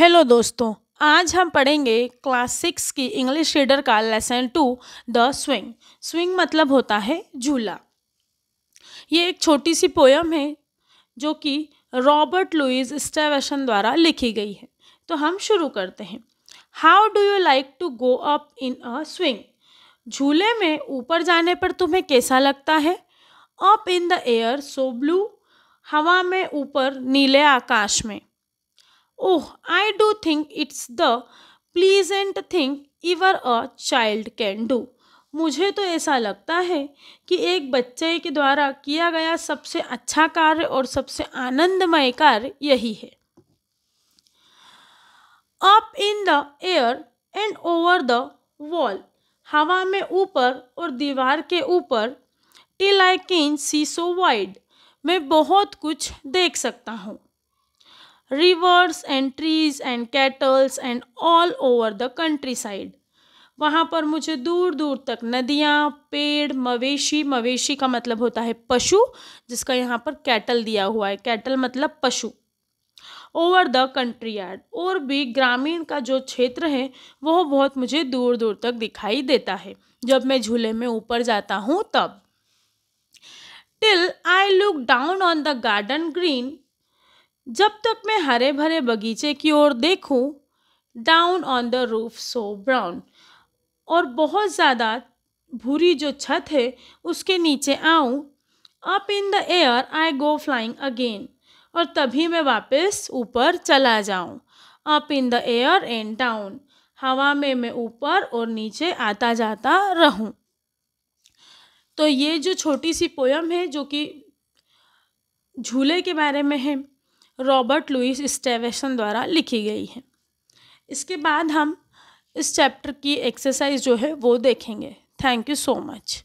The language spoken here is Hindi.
हेलो दोस्तों आज हम पढ़ेंगे क्लास सिक्स की इंग्लिश रीडर का lesson two the swing swing मतलब होता है झूला ये एक छोटी सी पोयम है जो कि रॉबर्ट लुइस स्टेवेशन द्वारा लिखी गई है तो हम शुरू करते हैं how do you like to go up in a swing झूले में ऊपर जाने पर तुम्हें कैसा लगता है up in the air so blue हवा में ऊपर नीले आकाश में oh I do think it's the pleasant thing ever a child can do मुझे तो ऐसा लगता है कि एक बच्चे के द्वारा किया गया सबसे अच्छा कार्य और सबसे आनंदमय कार्य यही है up in the air and over the wall हवा में ऊपर और दीवार के ऊपर till I can see so wide मैं बहुत कुछ देख सकता हूँ rivers and trees and cattles and all over the countryside वहाँ पर मुझे दूर दूर तक नदियाँ पेड़ मवेशी मवेशी का मतलब होता है पशु जिसका यहाँ पर कैटल दिया हुआ है कैटल मतलब पशु ओवर द कंट्री यार्ड और भी ग्रामीण का जो क्षेत्र है वह बहुत मुझे दूर दूर तक दिखाई देता है जब मैं झूले में ऊपर जाता हूँ तब till I look down on the garden green जब तक मैं हरे भरे बगीचे की ओर देखूं down on the roof so brown और बहुत ज़्यादा भूरी जो छत है उसके नीचे आऊं up in the air I go flying again और तभी मैं वापस ऊपर चला जाऊं up in the air and down हवा में मैं ऊपर और नीचे आता जाता रहूं तो ये जो छोटी सी पोयम है जो कि झूले के बारे में है रॉबर्ट लुइस स्टेवेसन द्वारा लिखी गई है इसके बाद हम इस चैप्टर की एक्सरसाइज जो है वो देखेंगे थैंक यू सो मच